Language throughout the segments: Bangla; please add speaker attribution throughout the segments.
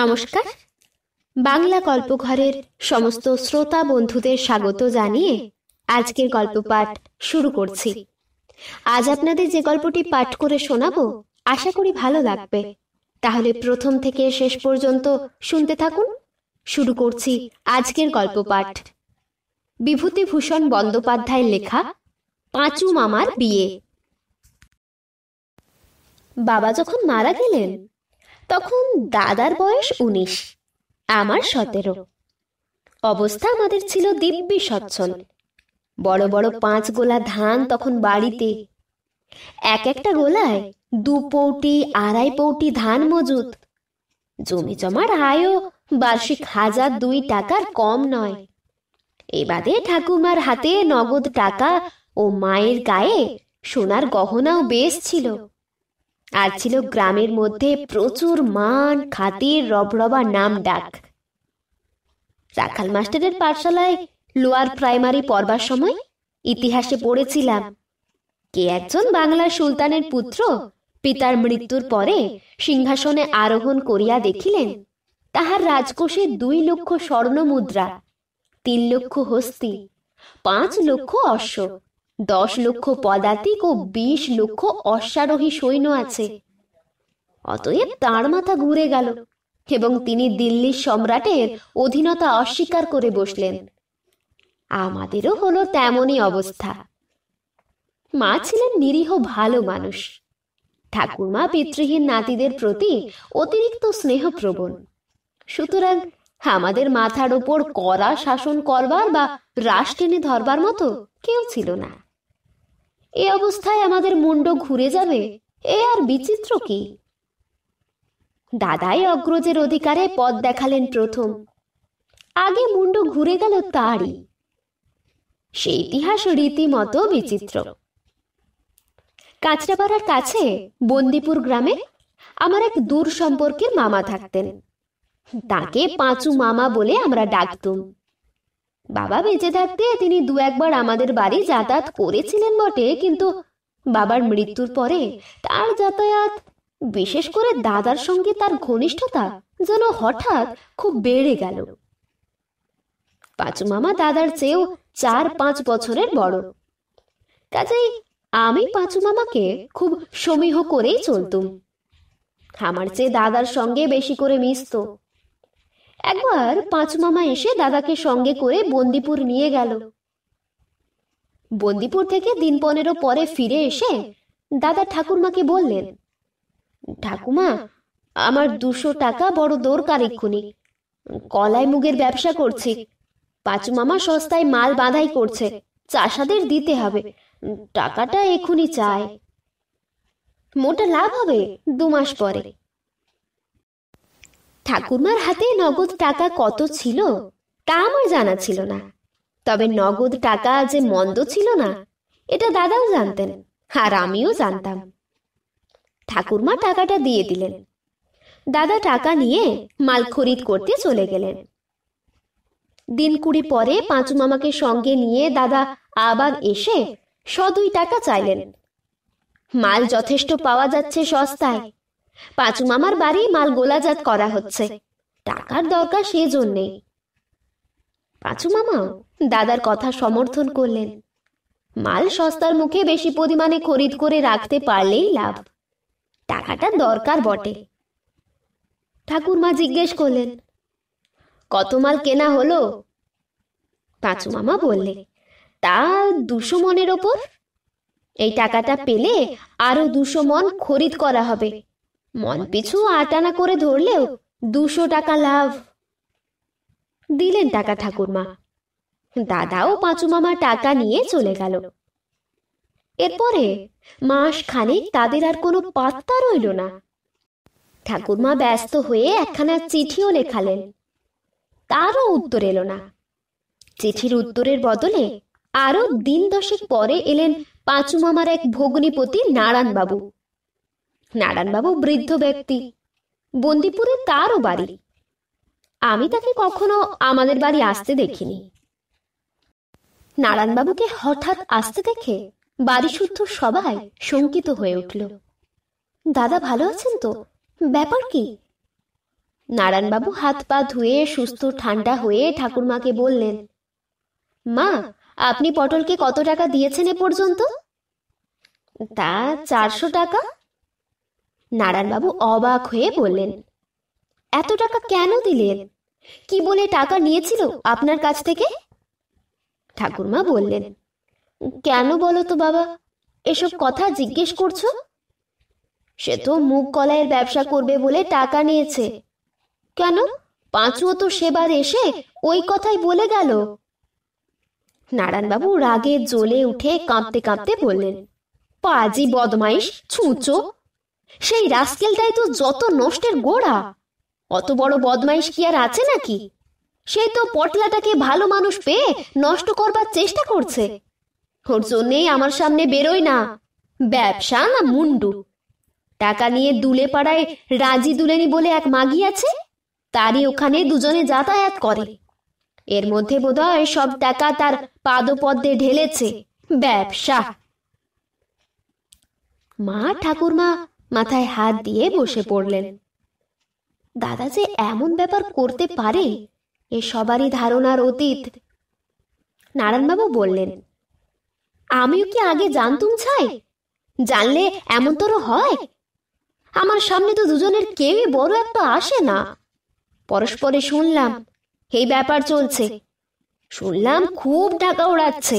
Speaker 1: নমস্কার বাংলা গল্পঘরের সমস্ত শ্রোতা বন্ধুদের স্বাগত জানিয়ে আজকের গল্প পাঠ শুরু করছি আজ আপনাদের যে গল্পটি পাঠ করে শোনাবো আশা করি ভালো লাগবে তাহলে প্রথম থেকে শেষ পর্যন্ত শুনতে থাকুন শুরু করছি আজকের গল্প পাঠ বিভূতিভূষণ বন্দ্যোপাধ্যায়ের লেখা পাঁচু মামার বিয়ে বাবা যখন মারা গেলেন তখন দাদার বয়স উনিশ আমার সতেরো অবস্থা আমাদের ছিল দিব্যি সচ্ছল বড় বড় পাঁচ গোলা ধান তখন বাড়িতে এক একটা গোলায় দু পৌটি আড়াই পৌটি ধান মজুত জমি জমার আয়ও বার্ষিক হাজার দুই টাকার কম নয় এবারে ঠাকুমার হাতে নগদ টাকা ও মায়ের গায়ে সোনার গহনাও বেশ ছিল আর ছিল গ্রামের মধ্যে প্রচুর মান খাতির রবরবা নাম ডাক রাখাল মাস্টারের পাঠশালায় লোয়ার প্রাইমারি পড়বার সময় ইতিহাসে পড়েছিলাম কে একজন বাংলার সুলতানের পুত্র পিতার মৃত্যুর পরে সিংহাসনে আরোহণ করিয়া দেখিলেন তাহার রাজকোষে দুই লক্ষ স্বর্ণ মুদ্রা তিন লক্ষ হস্তি পাঁচ লক্ষ অশ্ব দশ লক্ষ পদাতিক ও বিশ লক্ষ অশ্বারোহী সৈন্য আছে অতএব তার মাথা ঘুরে গেল এবং তিনি দিল্লির সম্রাটের অধীনতা অস্বীকার করে বসলেন আমাদেরও হলো তেমনই অবস্থা মা ছিলেন নিরীহ ভালো মানুষ ঠাকুরমা পিতৃহীন নাতিদের প্রতি অতিরিক্ত স্নেহপ্রবণ সুতরাং আমাদের মাথার উপর কড়া শাসন করবার বা রাশ টেনে ধরবার মতো কেউ ছিল না এ অবস্থায় আমাদের মুন্ড ঘুরে যাবে এ আর বিচিত্র কি দাদাই অগ্রজের অধিকারে পথ দেখালেন প্রথম আগে মুন্ড ঘুরে গেল তারই সেই ইতিহাস রীতিমতো বিচিত্র কাঁচরাপাড়ার কাছে বন্দিপুর গ্রামে আমার এক দূর সম্পর্কের মামা থাকতেন তাকে পাঁচু মামা বলে আমরা ডাকতুম বাবা বেঁচে থাকতে তিনি দু একবার আমাদের বাড়ি যাতায়াত করেছিলেন বটে কিন্তু বাবার মৃত্যুর পরে তার যাতায়াত বিশেষ করে দাদার সঙ্গে তার ঘনিষ্ঠতা যেন হঠাৎ খুব বেড়ে গেল পাঁচু মামা দাদার চেয়েও চার পাঁচ বছরের বড় কাজেই আমি পাঁচু মামাকে খুব সমীহ করেই চলতুম আমার চেয়ে দাদার সঙ্গে বেশি করে মিশত একবার মামা এসে দাদাকে সঙ্গে করে বন্দিপুর নিয়ে গেল বন্দিপুর থেকে দিন পনেরো পরে ফিরে এসে দাদা ঠাকুরমাকে বললেন ঠাকুমা আমার দুশো টাকা বড় দরকার এক্ষুনি কলাই মুগের ব্যবসা করছি পাঁচ মামা সস্তায় মাল বাঁধাই করছে চাষাদের দিতে হবে টাকাটা এখুনি চায় মোটা লাভ হবে দু মাস পরে ঠাকুরমার হাতে নগদ টাকা কত ছিল তা আমার জানা ছিল না তবে নগদ টাকা যে মন্দ ছিল না এটা দাদাও জানতেন আর আমিও জানতাম ঠাকুরমা টাকাটা দিয়ে দিলেন দাদা টাকা নিয়ে মাল খরিদ করতে চলে গেলেন দিন কুড়ি পরে পাঁচু মামাকে সঙ্গে নিয়ে দাদা আবার এসে সদুই টাকা চাইলেন মাল যথেষ্ট পাওয়া যাচ্ছে সস্তায় পাঁচু মামার বাড়ি মাল গোলাজাত করা হচ্ছে টাকার দরকার সেজন্যে পাঁচু মামা দাদার কথা সমর্থন করলেন মাল সস্তার মুখে বেশি পরিমাণে খরিদ করে রাখতে পারলেই লাভ টাকাটা দরকার বটে ঠাকুরমা জিজ্ঞেস করলেন কত মাল কেনা হলো পাঁচু মামা বললে তা দুশো মনের ওপর এই টাকাটা পেলে আরো দুশো মন খরিদ করা হবে মন পিছু আটানা করে ধরলেও দুশো টাকা লাভ দিলেন টাকা ঠাকুরমা দাদাও পাঁচু মামা টাকা নিয়ে চলে গেল এরপরে মাস খানেক তাদের আর কোনো পাত্তা রইল না ঠাকুরমা ব্যস্ত হয়ে একখানা চিঠিও লেখালেন তারও উত্তর এলো না চিঠির উত্তরের বদলে আরো দিন দশেক পরে এলেন পাঁচু মামার এক ভগ্নিপতি নারায়ণবাবু নারায়ণবাবু বৃদ্ধ ব্যক্তি বন্দিপুরে তারও বাড়ি আমি তাকে কখনো আমাদের বাড়ি আসতে দেখিনি নারায়ণবাবুকে হঠাৎ আসতে দেখে বাড়ি শুদ্ধ সবাই শঙ্কিত হয়ে উঠল দাদা ভালো আছেন তো ব্যাপার কি নারায়ণবাবু হাত পা ধুয়ে সুস্থ ঠান্ডা হয়ে ঠাকুরমাকে বললেন মা আপনি পটলকে কত টাকা দিয়েছেন এ পর্যন্ত তা চারশো টাকা নারায়ণবাবু অবাক হয়ে বললেন এত টাকা কেন দিলেন কি বলে টাকা নিয়েছিল আপনার কাছ থেকে ঠাকুরমা বললেন কেন বলো তো বাবা এসব কথা জিজ্ঞেস করছো সে তো মুখ কলাইয়ের ব্যবসা করবে বলে টাকা নিয়েছে কেন পাঁচুও তো সেবার এসে ওই কথাই বলে গেল নারায়ণবাবু রাগে জ্বলে উঠে কাঁপতে কাঁপতে বললেন পাজি বদমাইশ ছুঁচো সেই রাস্কেলটাই তো যত নষ্টের গোড়া অত বড় বদমাইশ কি আর আছে নাকি সেই তো পটলাটাকে ভালো মানুষ পেয়ে নষ্ট করবার চেষ্টা করছে ওর জন্যেই আমার সামনে বেরোয় না ব্যবসা না মুন্ডু টাকা নিয়ে দুলে পাড়ায় রাজি দুলেনি বলে এক মাগি আছে তারই ওখানে দুজনে যাতায়াত করে এর মধ্যে বোধহয় সব টাকা তার পাদপদ্মে ঢেলেছে ব্যবসা মা ঠাকুরমা মাথায় হাত দিয়ে বসে পড়লেন দাদা যে এমন ব্যাপার করতে পারে এ সবারই ধারণার অতীত নারায়ণবাবু বললেন আমিও কি আগে জানতুম ছাই জানলে এমন তোর হয় আমার সামনে তো দুজনের কেউই বড় একটা আসে না পরস্পরে শুনলাম এই ব্যাপার চলছে শুনলাম খুব টাকা ওড়াচ্ছে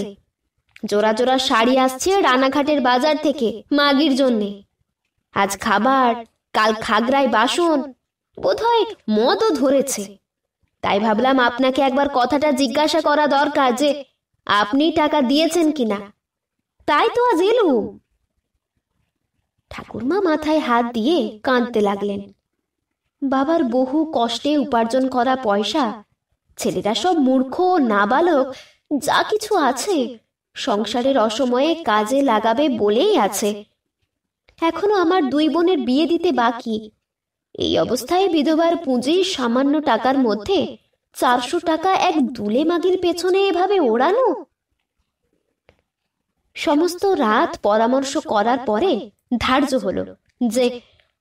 Speaker 1: জোড়া জোড়া শাড়ি আসছে রানাঘাটের বাজার থেকে মাগির জন্যে আজ খাবার কাল খাগড়ায় বাসন বোধহয় মদও ধরেছে তাই ভাবলাম আপনাকে একবার কথাটা জিজ্ঞাসা করা দরকার যে আপনি টাকা দিয়েছেন কিনা তাই তো আজ এলু ঠাকুরমা মাথায় হাত দিয়ে কাঁদতে লাগলেন বাবার বহু কষ্টে উপার্জন করা পয়সা ছেলেরা সব মূর্খ ও নাবালক যা কিছু আছে সংসারের অসময়ে কাজে লাগাবে বলেই আছে এখনো আমার দুই বোনের বিয়ে দিতে বাকি এই অবস্থায় বিধবার পুঁজি সামান্য টাকার মধ্যে চারশো টাকা এক দুলে মাগির পেছনে এভাবে ওড়ানো সমস্ত রাত পরামর্শ করার পরে ধার্য হলো যে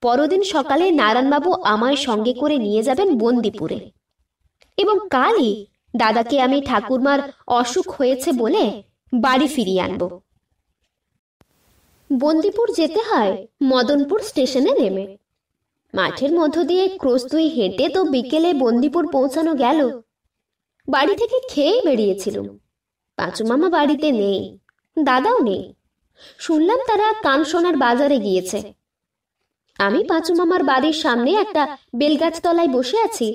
Speaker 1: পরদিন সকালে নারায়ণবাবু আমায় সঙ্গে করে নিয়ে যাবেন বন্দিপুরে এবং কালই দাদাকে আমি ঠাকুরমার অসুখ হয়েছে বলে বাড়ি ফিরিয়ে আনবো বন্দিপুর যেতে হয় মদনপুর স্টেশনে নেমে মাঠের মধ্য দিয়ে ক্রোশ দুই হেঁটে তো বিকেলে বন্দিপুর পৌঁছানো গেল বাড়ি থেকে খেয়ে বেরিয়েছিল পাঁচু মামা বাড়িতে নেই দাদাও নেই শুনলাম তারা কানসোনার বাজারে গিয়েছে আমি পাঁচু মামার বাড়ির সামনে একটা বেলগাছ তলায় বসে আছি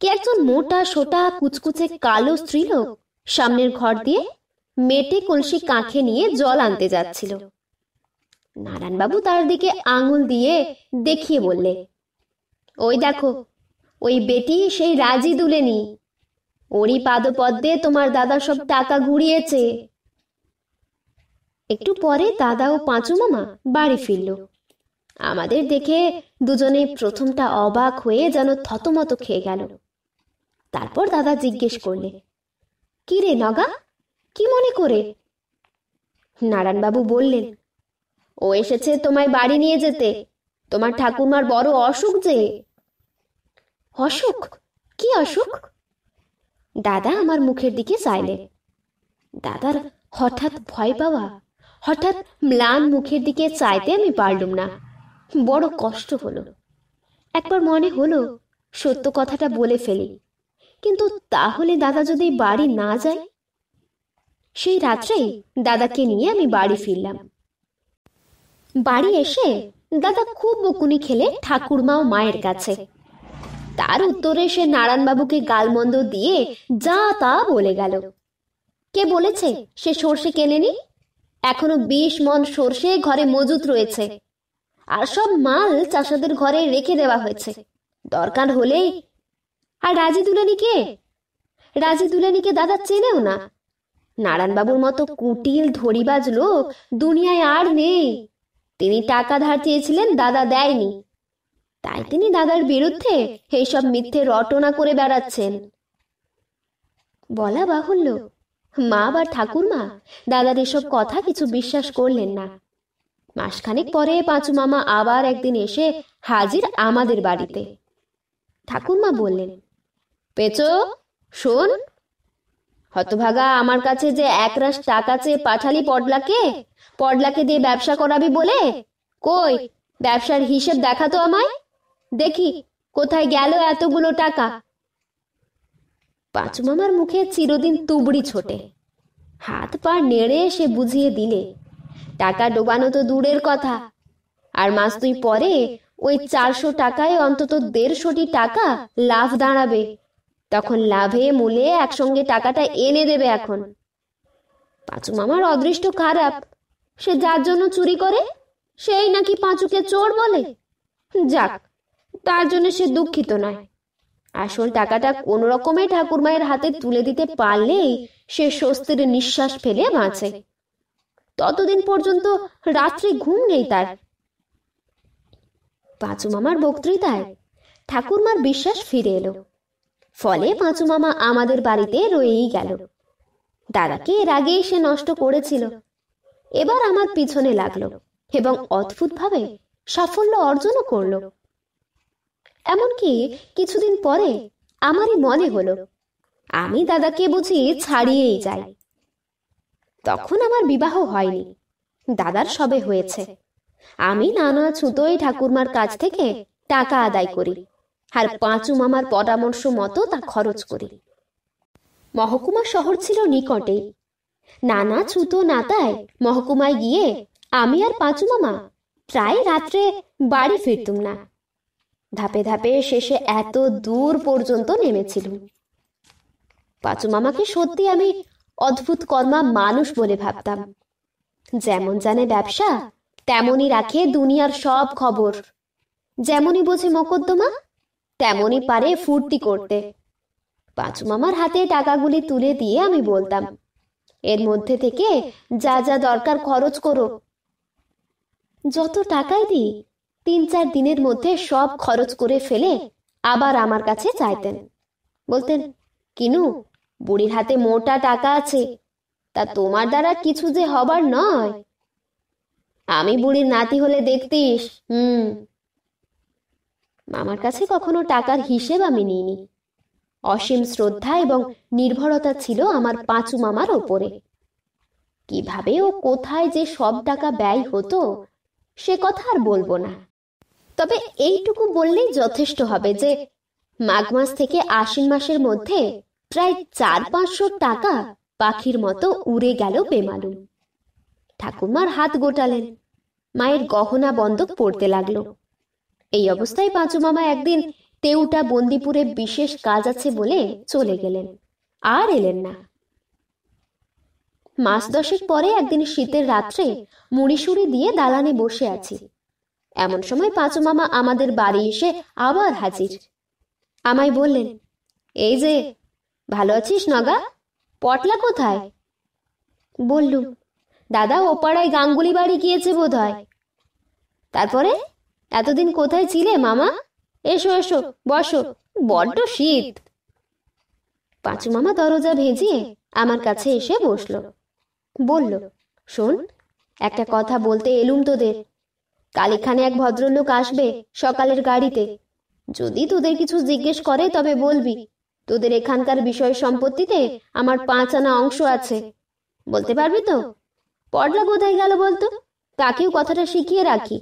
Speaker 1: কে একজন মোটা সোটা কুচকুচে কালো স্ত্রীলোক সামনের ঘর দিয়ে মেটে কলসি কাঁখে নিয়ে জল আনতে যাচ্ছিল নারায়ণবাবু তার দিকে আঙুল দিয়ে দেখিয়ে বললে ওই দেখো ওই বেটি সেই রাজি দুলেনি ওরই পাদপদ্মে তোমার দাদা সব টাকা গুড়িয়েছে একটু পরে দাদা ও পাঁচু মামা বাড়ি ফিরল আমাদের দেখে দুজনে প্রথমটা অবাক হয়ে যেন থতমত খেয়ে গেল তারপর দাদা জিজ্ঞেস করলে কি রে নগা কি মনে করে নারায়ণবাবু বললেন ও এসেছে তোমায় বাড়ি নিয়ে যেতে তোমার ঠাকুমার বড় অসুখ যে অসুখ কি অসুখ দাদা আমার মুখের দিকে চাইলে দাদার হঠাৎ ভয় পাওয়া হঠাৎ ম্লান মুখের দিকে চাইতে আমি পারলুম না বড় কষ্ট হলো একবার মনে হলো সত্য কথাটা বলে ফেলি কিন্তু তাহলে দাদা যদি বাড়ি না যায় সেই রাত্রেই দাদাকে নিয়ে আমি বাড়ি ফিরলাম বাড়ি এসে দাদা খুব বকুনি খেলে ঠাকুরমা ও মায়ের কাছে তার উত্তরে সে নারায়ণবাবুকে গালমন্দ দিয়ে যা তা বলে গেল কে বলেছে সে সর্ষে কেনেনি এখনো বিশ মন সর্ষে ঘরে মজুত রয়েছে আর সব মাল চাষাদের ঘরে রেখে দেওয়া হয়েছে দরকার হলে আর রাজি দুলানি কে রাজি দুলানিকে দাদা চেনেও না নারায়ণবাবুর মতো কুটিল ধরিবাজ লোক দুনিয়ায় আর নেই তিনি টাকা ধার চেয়েছিলেন দাদা দেয়নি তাই তিনি দাদার বিরুদ্ধে এইসব মিথ্যে রটনা করে বেড়াচ্ছেন বলা বাহুল্য মা বা ঠাকুরমা দাদার এসব কথা কিছু বিশ্বাস করলেন না মাসখানেক পরে পাঁচু মামা আবার একদিন এসে হাজির আমাদের বাড়িতে ঠাকুরমা বললেন পেচো শোন হতভাগা আমার কাছে যে একরাশ টাকা চেয়ে পাঠালি পডলাকে পডলাকে দিয়ে ব্যবসা করাবি বলে কই ব্যবসার হিসেব দেখাতো আমায় দেখি কোথায় গেল এতগুলো টাকা পাঁচমামার মামার মুখে চিরদিন তুবড়ি ছোটে হাত পা নেড়ে এসে বুঝিয়ে দিলে টাকা ডোবানো তো দূরের কথা আর মাস তুই পরে ওই চারশো টাকায় অন্তত দেড়শোটি টাকা লাভ দাঁড়াবে তখন লাভে মূলে একসঙ্গে টাকাটা এনে দেবে এখন পাঁচু মামার অদৃষ্ট খারাপ সে যার জন্য চুরি করে সেই নাকি পাঁচুকে চোর বলে যাক তার জন্য সে দুঃখিত নয় আসল টাকাটা কোন রকমে ঠাকুর মায়ের হাতে তুলে দিতে পারলেই সে স্বস্তির নিঃশ্বাস ফেলে বাঁচে ততদিন পর্যন্ত রাত্রে ঘুম নেই তার পাঁচু মামার বক্তৃতায় ঠাকুরমার বিশ্বাস ফিরে এলো ফলে পাঁচু মামা আমাদের বাড়িতে রয়েই গেল দাদাকে এর আগে এসে নষ্ট করেছিল এবার আমার পিছনে লাগলো এবং অদ্ভুতভাবে সাফল্য অর্জনও করল এমনকি কিছুদিন পরে আমারই মনে হলো আমি দাদাকে বুঝি ছাড়িয়েই যাই তখন আমার বিবাহ হয়নি দাদার সবে হয়েছে আমি নানা ছুতোই ঠাকুরমার কাছ থেকে টাকা আদায় করি আর পাঁচু মামার পরামর্শ মতো তা খরচ করি মহকুমা শহর ছিল নিকটে নানা ছুতো নাতায় মহকুমায় গিয়ে আমি আর পাঁচু মামা প্রায় রাত্রে বাড়ি ফিরতুম না ধাপে ধাপে শেষে এত দূর পর্যন্ত নেমেছিল পাঁচু মামাকে সত্যি আমি অদ্ভুত কর্মা মানুষ বলে ভাবতাম যেমন জানে ব্যবসা তেমনই রাখে দুনিয়ার সব খবর যেমনই বোঝে মকদ্দমা তেমনই পারে ফুর্তি করতে পাঁচু মামার হাতে টাকাগুলি তুলে দিয়ে আমি বলতাম এর মধ্যে থেকে যা যা দরকার খরচ করো যত টাকাই দিই তিন চার দিনের মধ্যে সব খরচ করে ফেলে আবার আমার কাছে চাইতেন বলতেন কিনু বুড়ির হাতে মোটা টাকা আছে তা তোমার দ্বারা কিছু যে হবার নয় আমি বুড়ির নাতি হলে দেখতিস হুম মামার কাছে কখনো টাকার হিসেব আমি নিইনি অসীম শ্রদ্ধা এবং নির্ভরতা ছিল আমার পাঁচু মামার ওপরে কিভাবে ও কোথায় যে সব টাকা ব্যয় হতো সে কথা আর বলবো না তবে এইটুকু বললেই যথেষ্ট হবে যে মাঘ মাস থেকে আশ্বিন মাসের মধ্যে প্রায় চার পাঁচশো টাকা পাখির মতো উড়ে গেল বেমালুম ঠাকুমার হাত গোটালেন মায়ের গহনা বন্ধক পড়তে লাগলো এই অবস্থায় পাঁচু মামা একদিন তেউটা বন্দিপুরে বিশেষ কাজ আছে বলে চলে গেলেন আর এলেন না মাস দশেক পরে একদিন শীতের রাত্রে মুড়ি দিয়ে দালানে বসে আছি এমন সময় পাঁচু মামা আমাদের বাড়ি এসে আবার হাজির আমায় বললেন এই যে ভালো আছিস নগা পটলা কোথায় বললুম দাদা ওপাড়ায় গাঙ্গুলি বাড়ি গিয়েছে বোধ হয় তারপরে এতদিন কোথায় ছিলে মামা এসো এসো বসো বড্ড শীত পাঁচু মামা দরজা ভেজিয়ে আমার কাছে এসে বসল বলল শোন একটা কথা বলতে এলুম তোদের কালীখানে এক ভদ্রলোক আসবে সকালের গাড়িতে যদি তোদের কিছু জিজ্ঞেস করে তবে বলবি তোদের এখানকার বিষয় সম্পত্তিতে আমার পাঁচ আনা অংশ আছে বলতে পারবি তো পডলা কোথায় গেল বলতো তাকেও কথাটা শিখিয়ে রাখি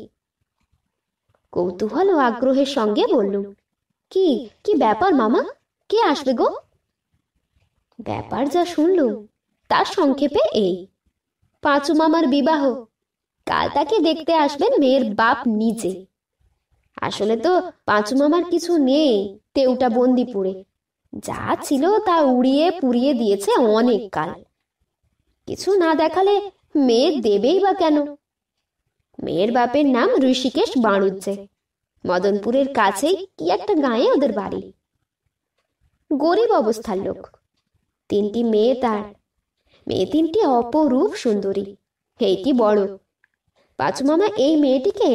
Speaker 1: কৌতূহল ও আগ্রহের সঙ্গে বলল কি কি ব্যাপার মামা কে আসবে গো ব্যাপার যা শুনল তার সংক্ষেপে এই পাঁচু মামার বিবাহ কাল তাকে দেখতে আসবেন মেয়ের বাপ নিজে আসলে তো পাঁচু মামার কিছু নেই তেউটা বন্দিপুরে যা ছিল তা উড়িয়ে পুড়িয়ে দিয়েছে অনেক কাল কিছু না দেখালে মেয়ে দেবেই বা কেন মেয়ের বাপের নাম ঋষিকেশ বাণুজ্যে মদনপুরের কাছে কি একটা গায়ে ওদের বাড়ি গরিব অবস্থার লোক তিনটি মেয়ে তার মেয়ে তিনটি অপরূপ সুন্দরী এইটি বড় মামা এই মেয়েটিকে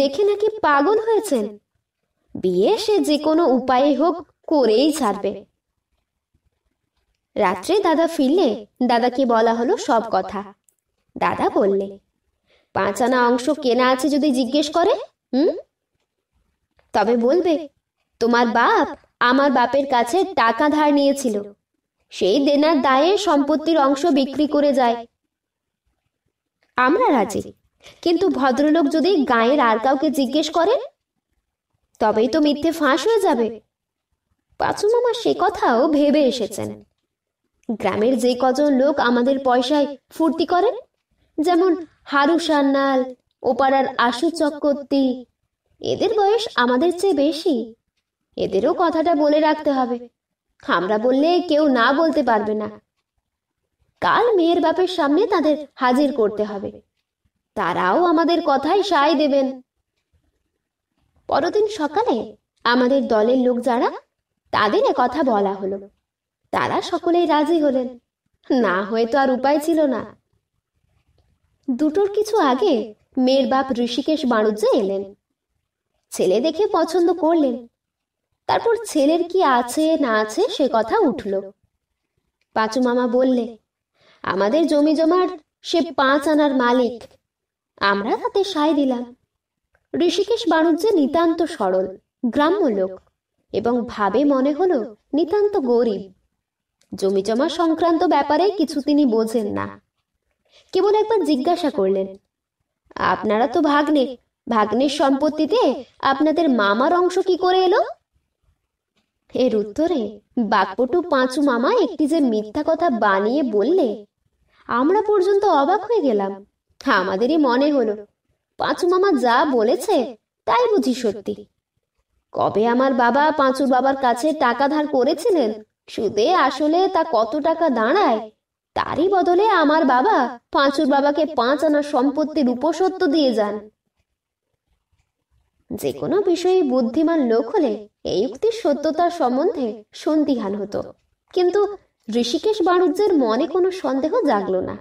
Speaker 1: দেখে নাকি পাগল হয়েছেন বিয়ে সে যে কোনো উপায়ে হোক করেই ছাড়বে রাত্রে দাদা ফিরলে দাদাকে বলা হলো সব কথা দাদা বললে পাঁচানা অংশ কেনা আছে যদি জিজ্ঞেস করে হুম তবে বলবে তোমার বাপ আমার বাপের কাছে টাকা ধার নিয়েছিল সেই দেনার দায়ে সম্পত্তির অংশ বিক্রি করে যায় আমরা রাজি কিন্তু ভদ্রলোক যদি গায়ের আর কাউকে জিজ্ঞেস করে তবেই তো মিথ্যে ফাঁস হয়ে যাবে পাঁচু মামা সে কথাও ভেবে এসেছেন গ্রামের যে কজন লোক আমাদের পয়সায় ফুর্তি করেন যেমন হারু সান্নাল ওপাড়ার আশু চক্রবর্তী এদের বয়স আমাদের চেয়ে বেশি এদেরও কথাটা বলে রাখতে হবে আমরা বললে কেউ না বলতে পারবে না কাল মেয়ের বাপের সামনে তাদের হাজির করতে হবে তারাও আমাদের কথায় সায় দেবেন পরদিন সকালে আমাদের দলের লোক যারা তাদের কথা বলা হলো তারা সকলেই রাজি হলেন না হয়তো আর উপায় ছিল না দুটোর কিছু আগে মেয়ের বাপ ঋষিকেশ বাণুজ্যে এলেন ছেলে দেখে পছন্দ করলেন তারপর ছেলের কি আছে না আছে সে কথা উঠল পাঁচু মামা বললে আমাদের জমি জমার সে পাঁচ আনার মালিক আমরা তাতে সাই দিলাম ঋষিকেশ বাণিজ্যে নিতান্ত সরল গ্রাম্য লোক এবং ভাবে মনে হলো নিতান্ত গরিব জমি জমা সংক্রান্ত ব্যাপারে কিছু তিনি বোঝেন না কেবল একবার জিজ্ঞাসা করলেন আপনারা তো ভাগ্নে ভাগ্নের সম্পত্তিতে আপনাদের মামার অংশ কি করে এলো এর উত্তরে বাকপটু পাঁচু মামা একটি যে মিথ্যা কথা বানিয়ে বললে আমরা পর্যন্ত অবাক হয়ে গেলাম আমাদেরই মনে হলো পাঁচু মামা যা বলেছে তাই বুঝি সত্যি কবে আমার বাবা পাঁচুর বাবার কাছে টাকা ধার করেছিলেন সুদে আসলে তা কত টাকা দাঁড়ায় তারই বদলে আমার বাবা পাঁচুর বাবাকে পাঁচ আনা সম্পত্তির উপসত্ব দিয়ে যান যে কোনো বিষয়ে বুদ্ধিমান লোক হলে এই উক্তির সত্যতার সম্বন্ধে সন্দিহান হতো কিন্তু ঋষিকেশ বাণুজ্যের মনে কোনো সন্দেহ জাগল না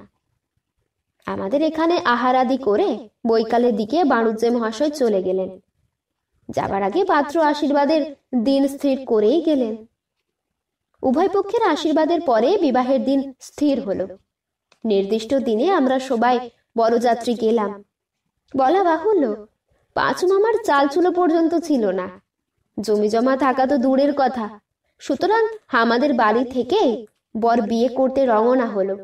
Speaker 1: আমাদের এখানে আহারাদি করে বৈকালের দিকে বাণুজ্য মহাশয় চলে গেলেন যাবার আগে পাত্র আশীর্বাদের দিন স্থির করেই গেলেন উভয় পক্ষের আশীর্বাদের পরে বিবাহের দিন স্থির হলো নির্দিষ্ট দিনে আমরা সবাই বড়যাত্রী গেলাম বলা বাহুল্য পাঁচ মামার চাল চুলো পর্যন্ত ছিল না জমি জমা থাকা তো দূরের কথা সুতরাং আমাদের বাড়ি থেকে বর বিয়ে করতে রওনা হলো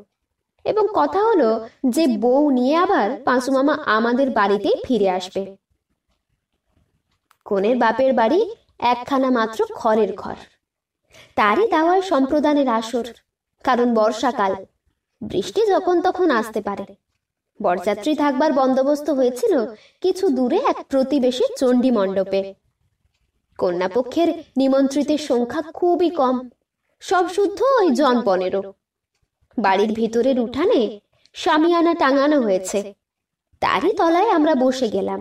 Speaker 1: এবং কথা হলো যে বউ নিয়ে আবার পাঁচু মামা আমাদের বাড়িতেই ফিরে আসবে কনের বাপের বাড়ি একখানা মাত্র খড়ের ঘর তারই দাওয়ায় সম্প্রদানের আসর কারণ বর্ষাকাল বৃষ্টি যখন তখন আসতে পারে বরযাত্রী থাকবার বন্দোবস্ত হয়েছিল কিছু দূরে এক প্রতিবেশী চণ্ডী মণ্ডপে কন্যাপক্ষের নিমন্ত্রিতের সংখ্যা খুবই কম সব শুদ্ধ ওই জন পনেরো বাড়ির ভিতরের উঠানে সামিয়ানা টাঙানো হয়েছে তারই তলায় আমরা বসে গেলাম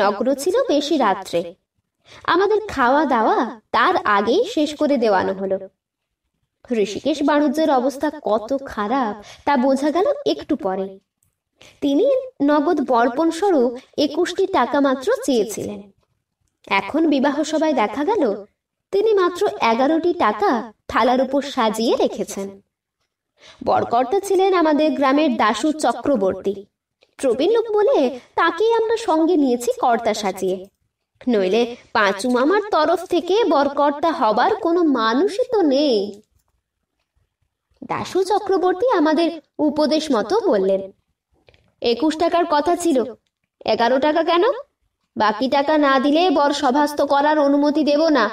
Speaker 1: নগ্ন ছিল বেশি রাত্রে আমাদের খাওয়া দাওয়া তার আগেই শেষ করে দেওয়ানো হলো ঋষিকেশ বাণিজ্যের অবস্থা কত খারাপ তা বোঝা গেল একটু পরে তিনি নগদ বর্পণ স্বরূপ একুশটি টাকা মাত্র চেয়েছিলেন এখন বিবাহ সভায় দেখা গেল তিনি মাত্র এগারোটি টাকা থালার উপর সাজিয়ে রেখেছেন বরকর্তা ছিলেন আমাদের গ্রামের দাশু চক্রবর্তী প্রবীণ লোক বলে তাকেই আমরা সঙ্গে নিয়েছি কর্তা সাজিয়ে নইলে পাঁচু মামার তরফ থেকে বরকর্তা হবার কোনো মানুষই তো নেই দাশু চক্রবর্তী আমাদের উপদেশ মতো বললেন একুশ টাকার কথা ছিল এগারো টাকা কেন বাকি টাকা না দিলে বর সভাস্থ করার অনুমতি দেব না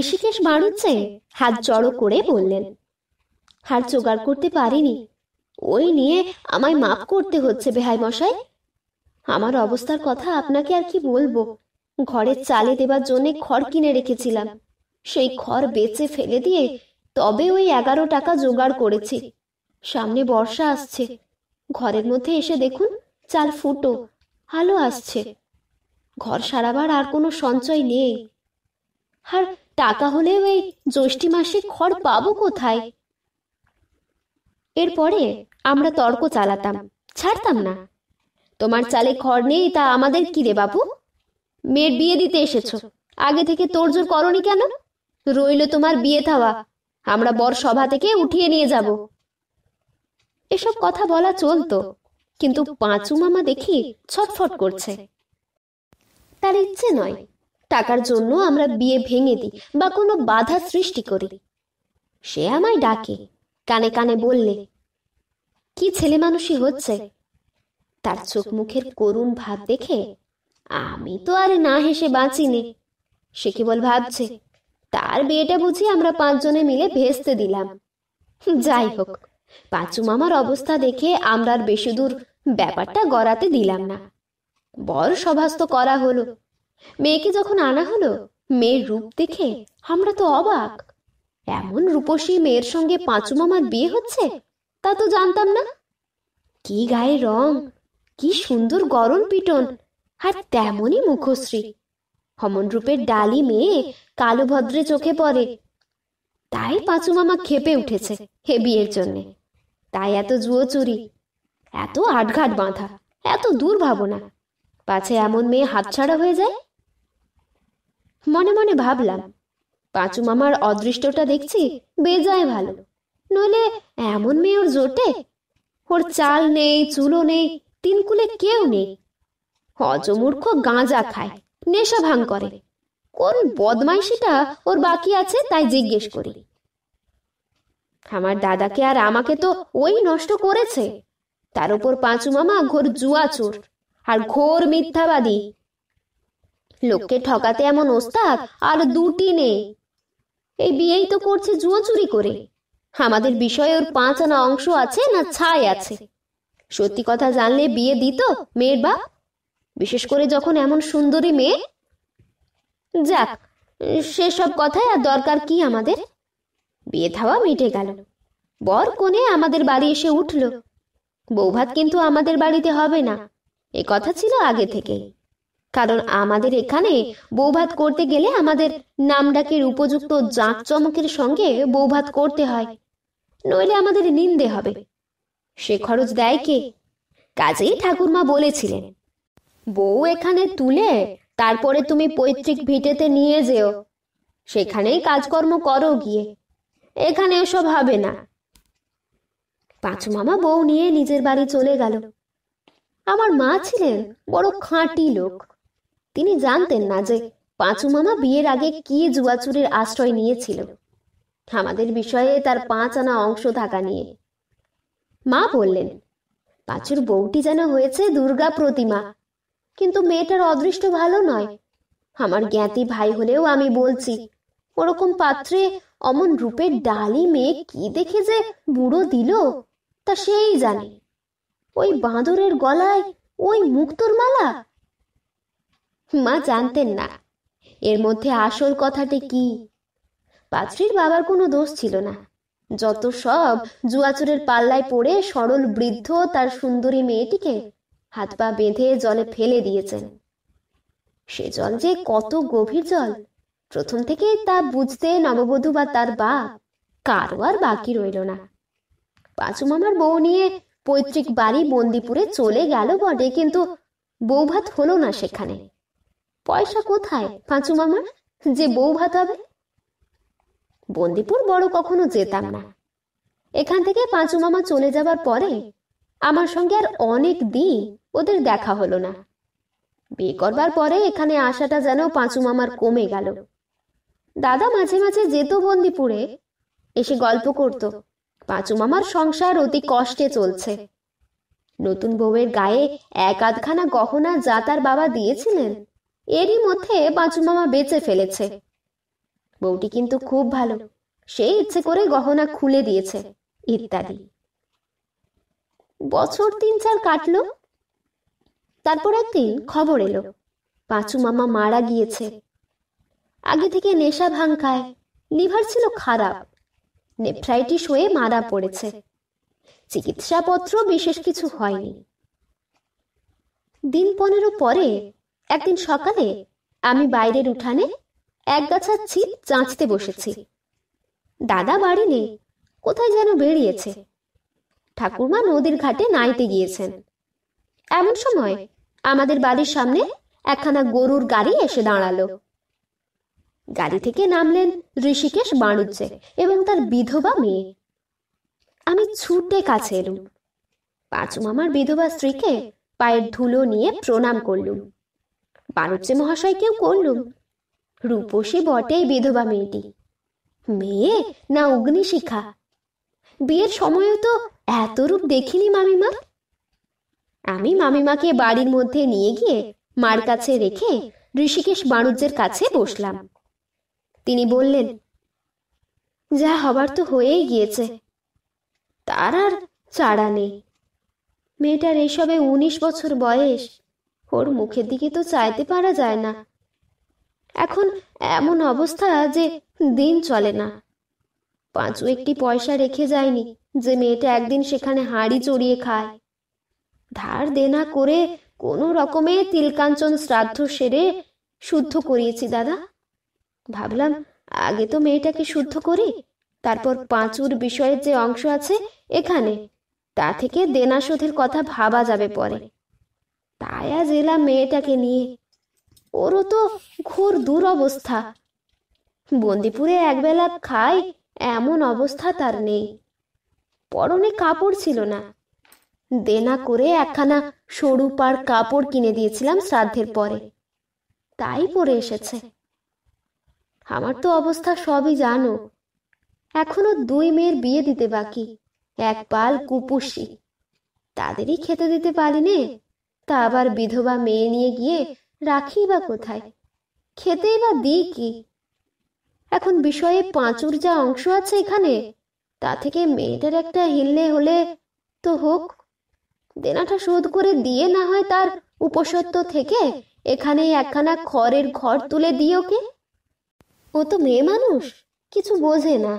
Speaker 1: ঋষিকেশ মারুচ্ছে হাত জড়ো করে বললেন হার জোগাড় করতে পারিনি ওই নিয়ে আমায় মাপ করতে হচ্ছে বেহাই মশাই আমার অবস্থার কথা আপনাকে আর কি বলবো ঘরের চালে দেবার জন্য খড় কিনে রেখেছিলাম সেই খড় বেচে ফেলে দিয়ে তবে ওই এগারো টাকা জোগাড় করেছি সামনে বর্ষা আসছে ঘরের মধ্যে এসে দেখুন চাল ফুটো আলো আসছে ঘর সারাবার আর কোনো সঞ্চয় নেই আর টাকা হলেও এই জ্যৈষ্ঠী মাসে খড় পাবো কোথায় এরপরে আমরা তর্ক চালাতাম ছাড়তাম না তোমার চালে খড় নেই তা আমাদের কি রে বাবু মেয়ের বিয়ে দিতে এসেছো আগে থেকে জোর করনি কেন রইল তোমার বিয়ে থাওয়া আমরা বর সভা থেকে উঠিয়ে নিয়ে যাব এসব কথা বলা চলতো কিন্তু পাঁচু মামা দেখি ছটফট করছে তার ইচ্ছে নয় টাকার জন্য আমরা বিয়ে ভেঙে দিই বা কোনো বাধা সৃষ্টি করি সে আমায় ডাকে কানে কানে বললে কি ছেলে মানুষই হচ্ছে তার চোখ মুখের করুণ ভাব দেখে আমি তো আর না হেসে বাঁচিনি সে কেবল ভাবছে তার বিয়েটা বুঝি আমরা পাঁচজনে মিলে ভেস্তে দিলাম যাই হোক পাঁচু মামার অবস্থা দেখে আমরা আর বেশি দূর ব্যাপারটা গড়াতে দিলাম না বর সভাস্ত করা হলো মেয়েকে যখন আনা হলো মেয়ের রূপ দেখে আমরা তো অবাক এমন রূপসী মেয়ের সঙ্গে পাঁচু মামার বিয়ে হচ্ছে তা তো জানতাম না কি গায়ে রং কি সুন্দর গরম পিটন আর তেমনই মুখশ্রী হমনরূপের ডালি মেয়ে কালো ভদ্রে চোখে পড়ে তাই পাঁচু মামা খেপে উঠেছে হে বিয়ের জন্যে তাই এত জুয়ো চুরি এত আটঘাট বাঁধা এত দূর ভাবনা পাছে এমন মেয়ে হাতছাড়া হয়ে যায় মনে মনে ভাবলাম পাঁচু মামার অদৃষ্টটা দেখছি বেজায় ভালো নইলে এমন মেয়ে ওর জোটে ওর চাল নেই চুলো নেই তিন কুলে কেউ নেই অজমূর্খ গাঁজা খায় নেশা ভাঙ করে কোন বদমাইশিটা ওর বাকি আছে তাই জিজ্ঞেস করি আমার দাদাকে আর আমাকে তো ওই নষ্ট করেছে তার উপর পাঁচু মামা ঘোর জুয়া চোর আর ঘোর মিথ্যাবাদী লোককে ঠকাতে এমন ওস্তাদ আর দুটি নেই এই বিয়েই তো করছে জুয়া চুরি করে আমাদের বিষয়ে ওর পাঁচ আনা অংশ আছে না ছাই আছে সত্যি কথা জানলে বিয়ে দিত মেয়ের বা বিশেষ করে যখন এমন সুন্দরী মেয়ে যাক সেসব কথায় আর দরকার কি আমাদের বিয়ে থাওয়া মিটে গেল বর কোনে আমাদের বাড়ি এসে উঠল বৌভাত কিন্তু আমাদের বাড়িতে হবে না এ কথা ছিল আগে থেকে কারণ আমাদের এখানে বৌভাত করতে গেলে আমাদের নামডাকের উপযুক্ত জাঁকচমকের সঙ্গে বৌভাত করতে হয় নইলে আমাদের নিন্দে হবে সে খরচ দেয় কে কাজেই ঠাকুরমা বলেছিলেন বউ এখানে তুলে তারপরে তুমি পৈতৃক ভিটেতে নিয়ে যেও সেখানেই কাজকর্ম করো গিয়ে এখানে এসব হবে না পাঁচু মামা বউ নিয়ে নিজের বাড়ি চলে গেল আমার মা ছিলেন বড় খাঁটি লোক তিনি জানতেন না যে পাঁচু মামা বিয়ের আগে কি জুয়াচুরির আশ্রয় নিয়েছিল আমাদের বিষয়ে তার পাঁচ আনা অংশ থাকা নিয়ে মা বললেন পাঁচুর বউটি যেন হয়েছে দুর্গা প্রতিমা কিন্তু মেয়েটার অদৃষ্ট ভালো নয় আমার জ্ঞাতি ভাই হলেও আমি বলছি ওরকম পাত্রে অমন রূপের ডালি মেয়ে কি দেখে যে বুড়ো দিল তা সেই জানে ওই বাঁদরের গলায় ওই মুক্তোর মালা মা জানতেন না এর মধ্যে আসল কথাটি কি পাত্রীর বাবার কোনো দোষ ছিল না যত সব জুয়াচুরের পাল্লায় পড়ে সরল বৃদ্ধ তার সুন্দরী মেয়েটিকে হাত পা বেঁধে জলে ফেলে দিয়েছেন সে জল যে কত গভীর জল প্রথম থেকে তা বুঝতে নববধূ বা তার বা কারো আর বাকি রইল না পাঁচু মামার বউ নিয়ে পৈতৃক বাড়ি বন্দিপুরে চলে গেল বটে কিন্তু বউ ভাত হলো না সেখানে পয়সা কোথায় পাঁচু মামার যে বউ ভাত হবে বন্দিপুর বড় কখনো যেতাম না এখান থেকে পাঁচু মামা চলে যাবার পরে আমার সঙ্গে আর অনেক দিন ওদের দেখা হলো না বিয়ে করবার পরে এখানে আসাটা যেন পাঁচু মামার কমে গেল দাদা মাঝে মাঝে যেত বন্দিপুরে এসে গল্প করত পাঁচু মামার সংসার অতি কষ্টে চলছে নতুন বউয়ের গায়ে এক আধখানা গহনা যা তার বাবা দিয়েছিলেন এরই মধ্যে পাঁচু মামা বেঁচে ফেলেছে বউটি কিন্তু খুব ভালো সে ইচ্ছে করে গহনা খুলে দিয়েছে ইত্যাদি বছর তিন চার কাটল তারপর একদিন খবর এলো পাঁচু মামা মারা গিয়েছে আগে থেকে নেশা ভাঙ খায় লিভার ছিল খারাপ নেফ্রাইটিস হয়ে মারা পড়েছে চিকিৎসাপত্র বিশেষ কিছু হয়নি দিন পনেরো পরে একদিন সকালে আমি বাইরের উঠানে এক গাছার ছিপ চাঁচতে বসেছি দাদা বাড়ি নেই কোথায় যেন বেরিয়েছে ঠাকুরমা নদীর ঘাটে নাইতে গিয়েছেন এমন সময় আমাদের বাড়ির সামনে একখানা গরুর গাড়ি এসে দাঁড়ালো গাড়ি থেকে নামলেন ঋষিকেশ বাণুজ্যে এবং তার বিধবা মেয়ে আমি ছুটে কাছে এলুম পাঁচু মামার বিধবা স্ত্রীকে পায়ের ধুলো নিয়ে প্রণাম করলুম বাণুজ্যে কেউ করলুম রূপসী বটেই বিধবা মেয়েটি মেয়ে না অগ্নিশিখা বিয়ের সময়ও তো এত রূপ দেখিনি মামিমা আমি মামিমাকে বাড়ির মধ্যে নিয়ে গিয়ে মার কাছে রেখে ঋষিকেশ বাণুজ্যের কাছে বসলাম তিনি বললেন যা হবার তো হয়েই গিয়েছে তার আর চাড়া নেই মেয়েটার এসবে উনিশ বছর বয়স ওর মুখের দিকে তো চাইতে পারা যায় না এখন এমন অবস্থা যে দিন চলে না পাঁচু একটি পয়সা রেখে যায়নি যে মেয়েটা একদিন সেখানে হাড়ি চড়িয়ে খায় ধার দেনা করে কোনো রকমে তিলকাঞ্চন শ্রাদ্ধ সেরে শুদ্ধ করিয়েছি দাদা ভাবলাম আগে তো মেয়েটাকে শুদ্ধ করি তারপর পাঁচুর বিষয়ের যে অংশ আছে এখানে তা থেকে দেনা শোধের কথা ভাবা যাবে পরে তাই আজ এলাম মেয়েটাকে নিয়ে ওরও তো ঘোর দুরবস্থা বন্দিপুরে একবেলা খায় এমন অবস্থা তার নেই পরনে কাপড় ছিল না দেনা করে একখানা সরু পার কাপড় কিনে দিয়েছিলাম শ্রাদ্ধের পরে তাই পরে এসেছে আমার তো অবস্থা সবই জানো এখনো দুই মেয়ের বিয়ে দিতে বাকি এক পাল কুপুষি তাদেরই খেতে দিতে পারিনে তা আবার বিধবা মেয়ে নিয়ে গিয়ে রাখি বা কোথায় খেতেই বা দিই কি এখন বিষয়ে পাঁচুর যা অংশ আছে এখানে তা থেকে মেয়েটার একটা হিললে হলে তো হোক দেনাটা শোধ করে দিয়ে না হয় তার উপসত্ব থেকে এখানে একখানা খড়ের ঘর তুলে দিই ওকে ও তো মেয়ে মানুষ কিছু বোঝে না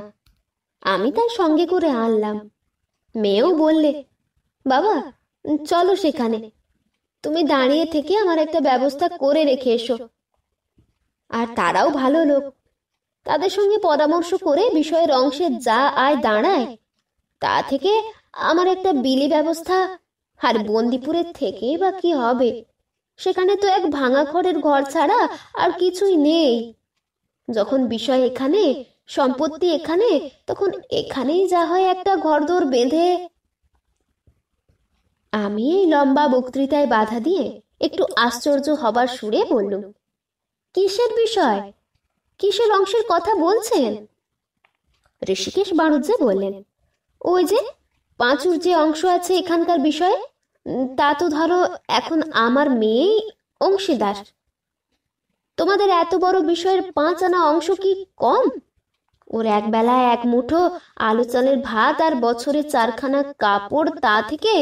Speaker 1: আমি তার সঙ্গে করে আনলাম মেয়েও বললে বাবা চলো সেখানে তুমি দাঁড়িয়ে থেকে আমার একটা ব্যবস্থা করে রেখে এসো আর তারাও ভালো লোক তাদের সঙ্গে পরামর্শ করে বিষয়ের অংশে যা আয় দাঁড়ায় তা থেকে আমার একটা বিলি ব্যবস্থা আর বন্দিপুরের থেকে বা কি হবে সেখানে তো এক ভাঙা খড়ের ঘর ছাড়া আর কিছুই নেই যখন বিষয় এখানে সম্পত্তি এখানে তখন এখানেই যা হয় একটা ঘরদোর বেঁধে আমি এই লম্বা বক্তৃতায় বাধা দিয়ে একটু আশ্চর্য হবার সুরে বললুম কিসের বিষয় কিসের অংশের কথা বলছেন ঋষিকেশ বাণুজ্যে বললেন ওই যে পাঁচুর যে অংশ আছে এখানকার বিষয়ে তা তো ধরো এখন আমার মেয়েই অংশীদার তোমাদের এত বড় বিষয়ের পাঁচ আনা অংশ কি কম ওর এক বেলায় এক মুঠো আলু চালের ভাত আর বছরে চারখানা কাপড় তা থেকে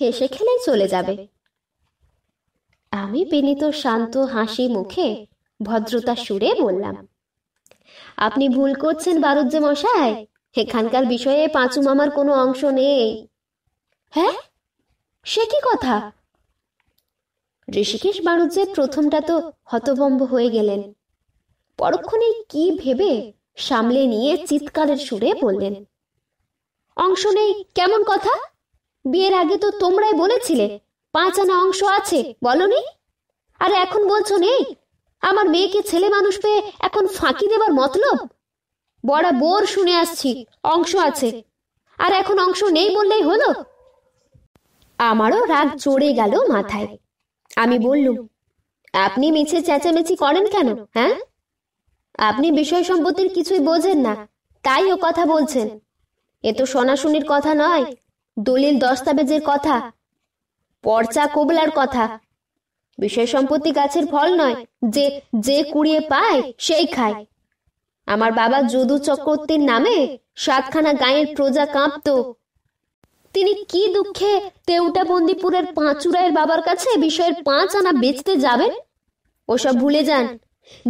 Speaker 1: হেসে খেলেই চলে যাবে আমি বিনীত শান্ত হাসি মুখে ভদ্রতা সুরে বললাম আপনি ভুল করছেন বারুজ্জে মশাই এখানকার বিষয়ে পাঁচু মামার কোনো অংশ নেই হ্যাঁ সে কি কথা ঋষিকেশ বারুদ্যের প্রথমটা তো হতভম্ব হয়ে গেলেন পরক্ষণে কি ভেবে সামলে নিয়ে চিৎকারের সুরে বললেন অংশ নেই কেমন কথা বিয়ের আগে তো তোমরাই বলেছিলে পাঁচ আনা অংশ আছে বলনি আর এখন বলছো নেই আমার মেয়েকে ছেলে মানুষ পেয়ে এখন ফাঁকি দেবার মতলব বড়া বোর শুনে আসছি অংশ আছে আর এখন অংশ নেই বললেই হলো আমারও রাগ চড়ে গেল মাথায় আমি বললুম আপনি মিছে চেঁচামেচি করেন কেন হ্যাঁ আপনি বিষয় সম্পত্তির কিছুই বোঝেন না তাই ও কথা বলছেন এ তো শোনাশুনির কথা নয় দলিল দস্তাবেজের কথা পর্চা কোবলার কথা বিষয় সম্পত্তি গাছের ফল নয় যে যে কুড়িয়ে পায় সেই খায় আমার বাবা যদু চক্রবর্তীর নামে সাতখানা গায়ের প্রজা কাঁপত তিনি কি দুঃখে তেউটা বন্দিপুরের পাঁচুরায়ের বাবার কাছে বিষয়ের পাঁচ আনা বেচতে যাবেন ওসব ভুলে যান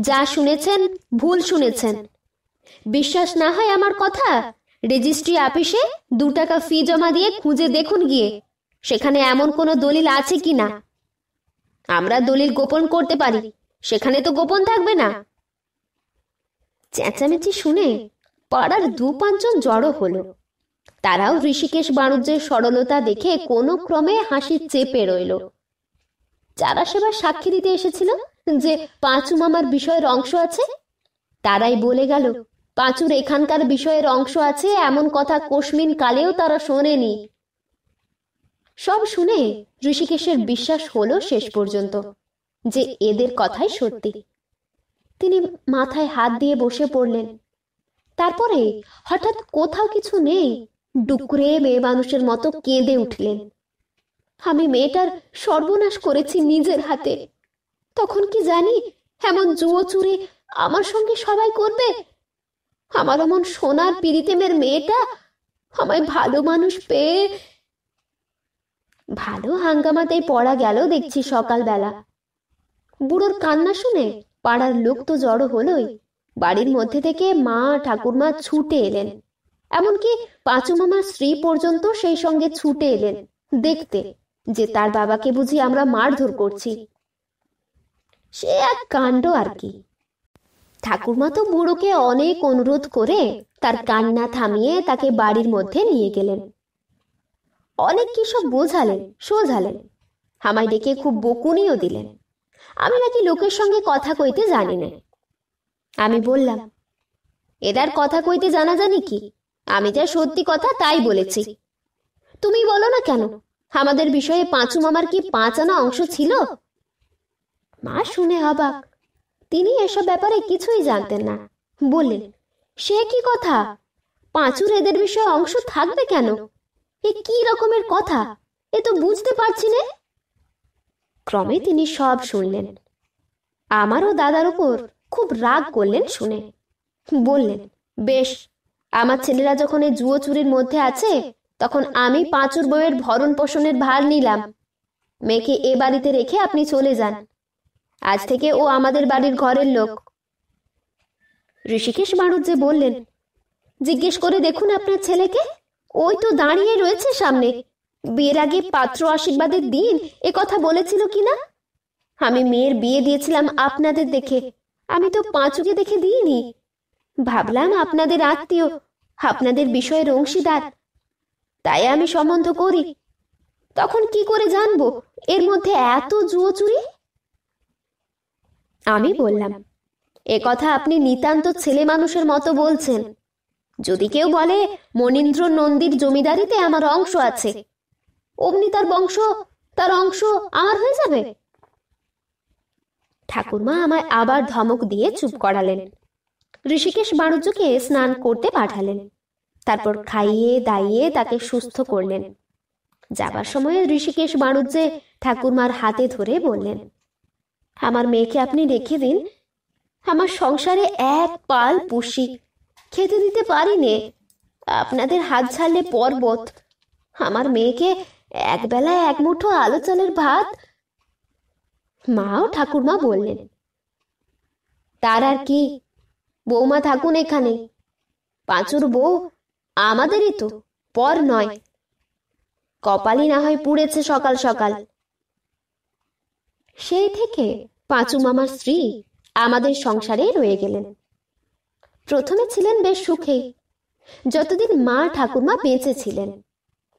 Speaker 1: যা শুনেছেন ভুল শুনেছেন বিশ্বাস না হয় আমার কথা রেজিস্ট্রি অফিসে দু টাকা ফি জমা দিয়ে খুঁজে দেখুন গিয়ে সেখানে এমন কোনো দলিল আছে কি না আমরা দলিল গোপন করতে পারি সেখানে তো গোপন থাকবে না চেঁচামেচি শুনে পাড়ার দু পাঁচজন জড়ো হলো তারাও ঋষিকেশ বাণিজ্যের সরলতা দেখে কোনো ক্রমে হাসি চেপে রইল যারা সেবার সাক্ষী দিতে এসেছিল যে পাঁচু মামার বিষয়ের অংশ আছে তারাই বলে গেল পাঁচুর এখানকার বিষয়ের অংশ আছে এমন কথা কোশমিন কালেও তারা শোনেনি সব শুনে ঋষিকেশের বিশ্বাস হলো শেষ পর্যন্ত যে এদের কথাই সত্যি তিনি মাথায় হাত দিয়ে বসে পড়লেন তারপরে হঠাৎ কোথাও কিছু নেই ডুকরে মেয়ে মানুষের মতো কেঁদে উঠলেন আমি মেয়েটার সর্বনাশ করেছি নিজের হাতে তখন কি জানি এমন জুয়ো চুরি আমার সঙ্গে সবাই করবে আমার অমন সোনার পিরিতেমের মেয়েটা আমায় ভালো মানুষ পেয়ে ভালো হাঙ্গামাতেই পড়া গেল দেখছি সকালবেলা বুড়োর কান্না শুনে পাড়ার লোক তো জড়ো হলোই বাড়ির মধ্যে থেকে মা ঠাকুরমা ছুটে এলেন এমনকি পাঁচু মামার স্ত্রী পর্যন্ত সেই সঙ্গে ছুটে এলেন দেখতে যে তার বাবাকে বুঝি আমরা মারধর করছি সে এক কাণ্ড আর কি ঠাকুরমা তো বুড়োকে অনেক অনুরোধ করে তার কান্না থামিয়ে তাকে বাড়ির মধ্যে নিয়ে গেলেন অনেক কি সব বোঝালেন সোঝালেন আমায় ডেকে খুব বকুনিও দিলেন আমি নাকি লোকের সঙ্গে কথা কইতে জানি না আমি বললাম এদার কথা কইতে জানা জানি কি আমি যা সত্যি কথা তাই বলেছি তুমি বলো না কেন আমাদের বিষয়ে পাঁচু মামার কি আনা অংশ ছিল মা শুনে অবাক তিনি এসব ব্যাপারে কিছুই জানতেন না বললেন সে কি কথা পাঁচুর এদের বিষয়ে অংশ থাকবে কেন এ কি রকমের কথা এ তো বুঝতে পারছি না ক্রমে তিনি সব শুনলেন আমারও দাদার উপর খুব রাগ করলেন শুনে বললেন বেশ আমার ছেলেরা যখন এই জুয়ো চুরির মধ্যে আছে তখন আমি পাঁচুর বইয়ের ভরণ পোষণের ভার নিলাম মেয়েকে এ বাড়িতে রেখে আপনি চলে যান আজ থেকে ও আমাদের বাড়ির ঘরের লোক ঋষিকেশ মারুত যে বললেন জিজ্ঞেস করে দেখুন আপনার ছেলেকে ওই তো দাঁড়িয়ে রয়েছে সামনে বিয়ের আগে পাত্র আশীর্বাদের দিন এ কথা বলেছিল কিনা আমি মেয়ের বিয়ে দিয়েছিলাম আপনাদের দেখে আমি তো পাঁচুকে দেখে দিইনি ভাবলাম আপনাদের আত্মীয় আপনাদের বিষয়ের অংশীদার তাই আমি সম্বন্ধ করি তখন কি করে জানবো এর মধ্যে এত জুয়ো চুরি আমি বললাম এ কথা আপনি নিতান্ত ছেলে মানুষের মতো বলছেন যদি কেউ বলে মনীন্দ্র নন্দীর জমিদারিতে আমার অংশ আছে অমনি তার বংশ তার অংশ আমার হয়ে যাবে ঠাকুরমা আমায় আবার ধমক দিয়ে চুপ করালেন ঋষিকেশ বাণুজ্যকে স্নান করতে পাঠালেন তারপর খাইয়ে দাইয়ে তাকে সুস্থ করলেন যাবার সময়ে ঋষিকেশ বাণুজ্যে ঠাকুরমার হাতে ধরে বললেন আমার মেয়েকে আপনি রেখে দিন আমার সংসারে এক পাল পুষি খেতে দিতে পারি নে আপনাদের হাত ছাড়লে পর্বত আমার মেয়েকে একবেলা এক মুঠো আলো চালের ভাত মাও ঠাকুরমা বললেন তার আর কি বৌমা থাকুন এখানে পাঁচুর বউ আমাদেরই তো পর নয় কপালই না হয় পুড়েছে সকাল সকাল সেই থেকে পাঁচু মামার স্ত্রী আমাদের সংসারে রয়ে গেলেন প্রথমে ছিলেন বেশ সুখে যতদিন মা ঠাকুরমা বেঁচে ছিলেন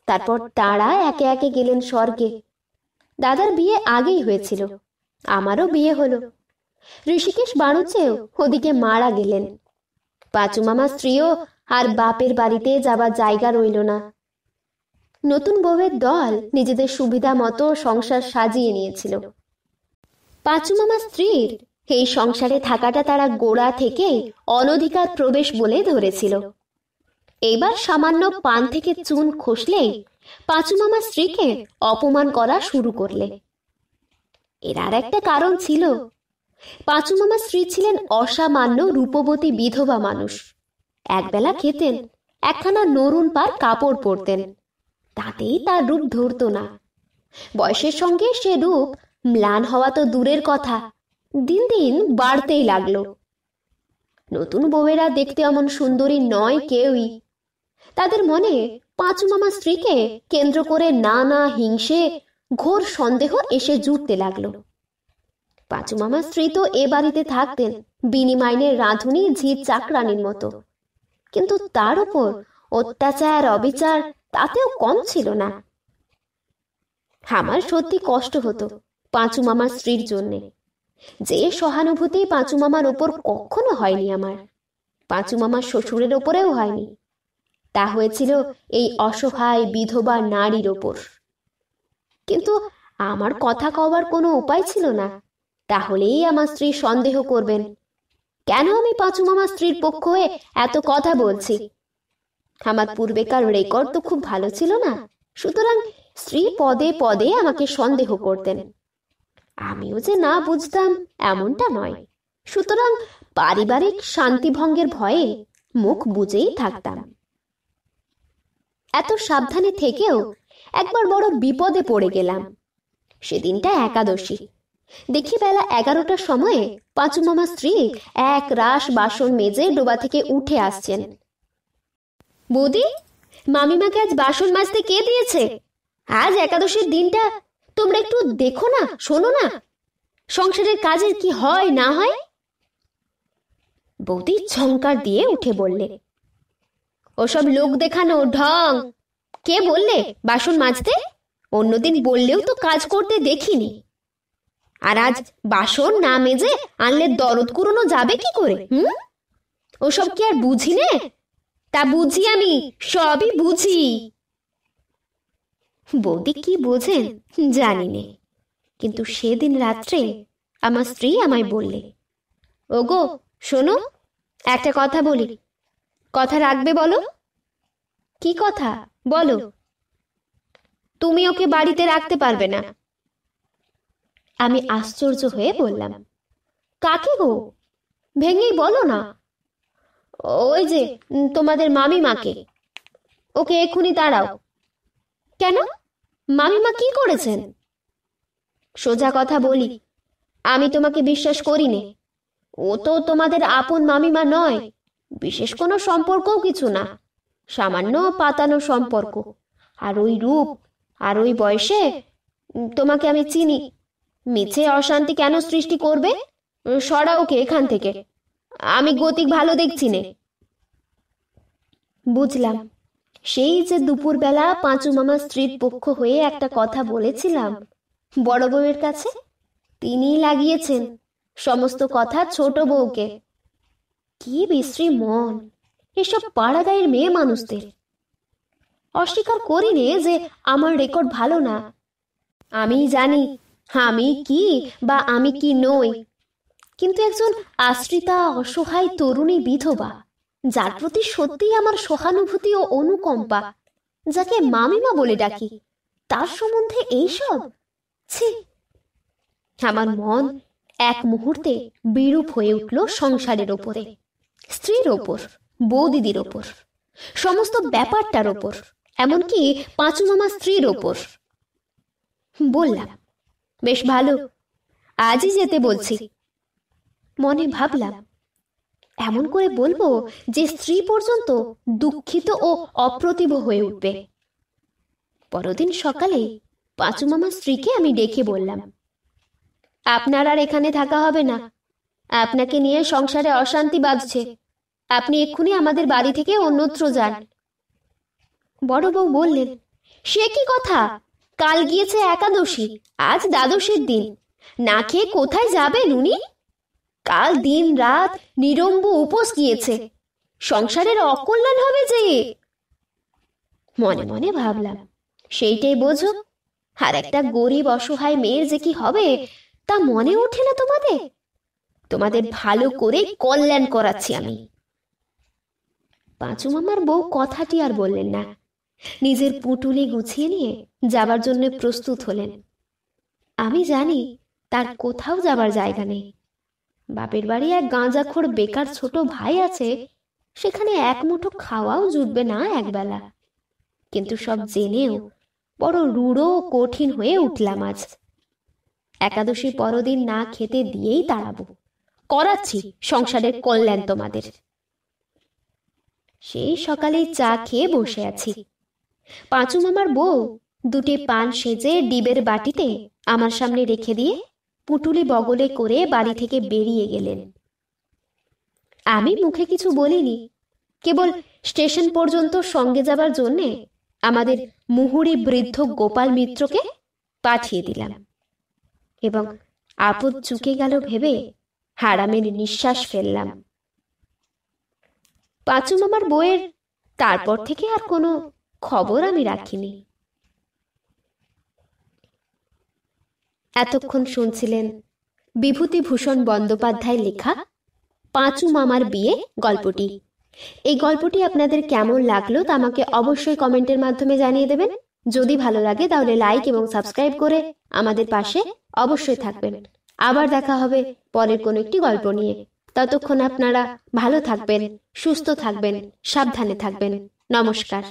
Speaker 1: তারপর তারা একে একে গেলেন স্বর্গে দাদার বিয়ে আগেই হয়েছিল আমারও বিয়ে হলো ঋষিকেশ বাণুচেও ওদিকে মারা গেলেন পাঁচু মামার স্ত্রীও আর বাপের বাড়িতে যাবার জায়গা রইল না নতুন বউয়ের দল নিজেদের সুবিধা মতো সংসার সাজিয়ে নিয়েছিল পাঁচু মামা স্ত্রীর এই সংসারে থাকাটা তারা গোড়া থেকেই অনধিকার প্রবেশ বলে ধরেছিল এবার সামান্য পান থেকে চুন খসলেই পাঁচু মামা স্ত্রীকে অপমান করা শুরু করলে এর আর একটা কারণ ছিল পাঁচু মামা স্ত্রী ছিলেন অসামান্য রূপবতী বিধবা মানুষ একবেলা খেতেন একখানা নরুন পার কাপড় পরতেন তাতেই তার রূপ ধরত না বয়সের সঙ্গে সে রূপ ম্লান হওয়া তো দূরের কথা দিন দিন বাড়তেই লাগলো নতুন বউয়েরা দেখতে অমন সুন্দরী নয় কেউই তাদের মনে পাঁচু মামা স্ত্রীকে কেন্দ্র করে নানা হিংসে ঘোর সন্দেহ এসে জুটতে লাগলো পাঁচু মামা স্ত্রী তো এ বাড়িতে থাকতেন বিনিমাইনের রাঁধুনি ঝি চাকরানির মতো কিন্তু তার উপর অত্যাচার অবিচার তাতেও কম ছিল না আমার সত্যি কষ্ট হতো পাঁচু মামার স্ত্রীর জন্যে যে সহানুভূতি পাঁচু মামার ওপর কখনো হয়নি আমার পাঁচু মামার শ্বশুরের ওপরেও হয়নি তা হয়েছিল এই অসহায় বিধবা নারীর ওপর কিন্তু আমার কথা কওয়ার কোনো উপায় ছিল না তাহলেই আমার স্ত্রী সন্দেহ করবেন কেন আমি পাঁচু মামার স্ত্রীর পক্ষ হয়ে এত কথা বলছি আমার পূর্বেকার রেকর্ড তো খুব ভালো ছিল না সুতরাং স্ত্রী পদে পদে আমাকে সন্দেহ করতেন আমিও যে না বুঝতাম এমনটা নয় সুতরাং পারিবারিক শান্তিভঙ্গের ভয়ে মুখ বুঝেই থাকতাম এত সাবধানে থেকেও একবার বড় বিপদে পড়ে গেলাম সেদিনটা একাদশী দেখি বেলা এগারোটার সময়ে পাঁচু মামা স্ত্রী এক রাস বাসন মেজে ডোবা থেকে উঠে আসছেন বৌদি মামিমাকে আজ বাসন মাজতে কে দিয়েছে আজ একাদশীর দিনটা তোমরা একটু দেখো না শোনো না সংসারের কাজের কি হয় না হয় বৌদি ঝঙ্কার দিয়ে উঠে বললে ওসব লোক দেখানো ঢং কে বললে বাসন মাজতে অন্যদিন বললেও তো কাজ করতে দেখিনি আর আজ বাসন না মেজে আনলে দরদ কুড়োনো যাবে কি করে হুম ওসব কি আর বুঝি নে তা বুঝি আমি সবই বুঝি বৌদি কি বোঝেন জানি নে কিন্তু সেদিন রাত্রে আমার স্ত্রী আমায় বললে ও গো শোনো একটা কথা বলি কথা রাখবে বলো কি কথা বলো তুমি ওকে বাড়িতে রাখতে পারবে না আমি আশ্চর্য হয়ে বললাম কাকে গো ভেঙেই বলো না ওই যে তোমাদের মামি মাকে ওকে এক্ষুনি দাঁড়াও কেন মামিমা কি করেছেন সোজা কথা বলি আমি তোমাকে বিশ্বাস করি নে ও তো তোমাদের আপন মামিমা নয় বিশেষ কোনো সম্পর্কও কিছু না সামান্য পাতানো সম্পর্ক আর ওই রূপ আর ওই বয়সে তোমাকে আমি চিনি মিছে অশান্তি কেন সৃষ্টি করবে সরা ওকে এখান থেকে আমি গতিক ভালো দেখছি নে বুঝলাম সেই যে দুপুরবেলা পাঁচু মামা স্ত্রীর পক্ষ হয়ে একটা কথা বলেছিলাম বড় বউয়ের কাছে তিনি লাগিয়েছেন সমস্ত কথা ছোট বউকে কি বিশ্রী মন এসব পাড়া গায়ের মেয়ে মানুষদের অস্বীকার করি নে যে আমার রেকর্ড ভালো না আমি জানি আমি কি বা আমি কি নই কিন্তু একজন আশ্রিতা অসহায় তরুণী বিধবা যার প্রতি সত্যিই আমার সহানুভূতি ও অনুকম্পা যাকে মামিমা বলে ডাকি তার সম্বন্ধে এইসব ছি আমার মন এক মুহূর্তে বিরূপ হয়ে উঠল সংসারের ওপরে স্ত্রীর ওপর বৌদিদির ওপর সমস্ত ব্যাপারটার ওপর এমনকি পাঁচু মামা স্ত্রীর ওপর বললাম বেশ ভালো আজই যেতে বলছি মনে ভাবলাম এমন করে বলবো যে স্ত্রী পর্যন্ত দুঃখিত ও অপ্রতিভ হয়ে উঠবে পরদিন সকালে পাঁচু মামা স্ত্রীকে আমি ডেকে বললাম আপনার আর এখানে থাকা হবে না আপনাকে নিয়ে সংসারে অশান্তি বাজছে আপনি এক্ষুনি আমাদের বাড়ি থেকে অন্যত্র যান বড় বউ বললেন সে কি কথা কাল গিয়েছে একাদশী আজ দ্বাদশীর দিন না খেয়ে কোথায় যাবেন উনি কাল দিন রাত নিরম্ব উপোস গিয়েছে সংসারের অকল্যাণ হবে যে মনে মনে ভাবলাম সেইটাই বোঝো আর একটা গরিব অসহায় মেয়ের যে কি হবে তা মনে ওঠে না তোমাদের তোমাদের ভালো করে কল্যাণ করাচ্ছি আমি পাঁচু মামার বউ কথাটি আর বললেন না নিজের পুটুলি গুছিয়ে নিয়ে যাবার জন্য প্রস্তুত হলেন আমি জানি তার কোথাও যাবার জায়গা নেই বাপের বাড়ি এক গাঁজাখোর বেকার ছোট ভাই আছে সেখানে এক মুঠো খাওয়াও জুটবে না একবেলা কিন্তু সব জেনেও বড় রূঢ় কঠিন হয়ে উঠলাম আজ একাদশী পরদিন না খেতে দিয়েই তাড়াবো করাচ্ছি সংসারের কল্যাণ তোমাদের সেই সকালে চা খেয়ে বসে আছি পাঁচু মামার বউ দুটি পান সেজে ডিবের বাটিতে আমার সামনে রেখে দিয়ে পুটুলি বগলে করে বাড়ি থেকে বেরিয়ে গেলেন আমি মুখে কিছু বলিনি কেবল স্টেশন পর্যন্ত সঙ্গে যাবার জন্যে আমাদের মুহুরি বৃদ্ধ গোপাল মিত্রকে পাঠিয়ে দিলাম এবং আপদ চুকে গেল ভেবে হারামের নিঃশ্বাস ফেললাম পাঁচু মামার বইয়ের তারপর থেকে আর কোনো খবর আমি রাখিনি এতক্ষণ শুনছিলেন বিভূতিভূষণ বন্দ্যোপাধ্যায় লেখা পাঁচু মামার বিয়ে গল্পটি এই গল্পটি আপনাদের কেমন লাগলো তা আমাকে অবশ্যই কমেন্টের মাধ্যমে জানিয়ে দেবেন যদি ভালো লাগে তাহলে লাইক এবং সাবস্ক্রাইব করে আমাদের পাশে অবশ্যই থাকবেন আবার দেখা হবে পরের কোনো একটি গল্প নিয়ে ততক্ষণ আপনারা ভালো থাকবেন সুস্থ থাকবেন সাবধানে থাকবেন নমস্কার